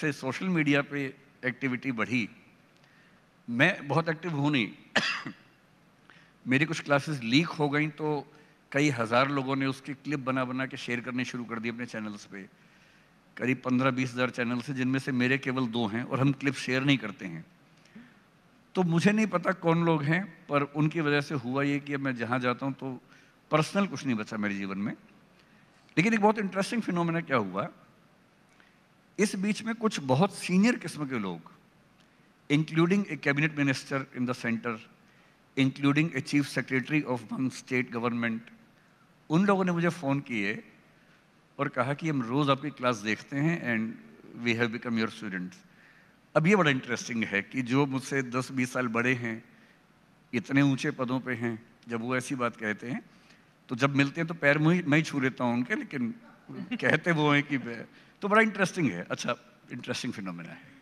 से social media पे activity बढ़ी मैं बहुत एक्टिव हूँ नहीं मेरी कुछ क्लासेस लीक हो गई तो कई हज़ार लोगों ने उसकी क्लिप बना बना के शेयर करने शुरू कर दी अपने चैनल्स पे करीब पंद्रह बीस हज़ार चैनल्स हैं जिनमें से मेरे केवल दो हैं और हम क्लिप शेयर नहीं करते हैं तो मुझे नहीं पता कौन लोग हैं पर उनकी वजह से हुआ ये कि मैं जहाँ जाता हूँ तो पर्सनल कुछ नहीं बचा मेरे जीवन में लेकिन एक बहुत इंटरेस्टिंग फिनोमेना क्या हुआ इस बीच में कुछ बहुत सीनियर किस्म के लोग including a cabinet minister in the centre including a chief secretary of one state government उन लोगों ने मुझे फ़ोन किए और कहा कि हम रोज़ आपकी क्लास देखते हैं and we have become your students अब ये बड़ा इंटरेस्टिंग है कि जो मुझसे 10-20 साल बड़े हैं इतने ऊंचे पदों पे हैं जब वो ऐसी बात कहते हैं तो जब मिलते हैं तो पैर मैं ही छू लेता हूँ उनके लेकिन कहते वो हैं कि तो बड़ा इंटरेस्टिंग है अच्छा इंटरेस्टिंग फिनोमिना है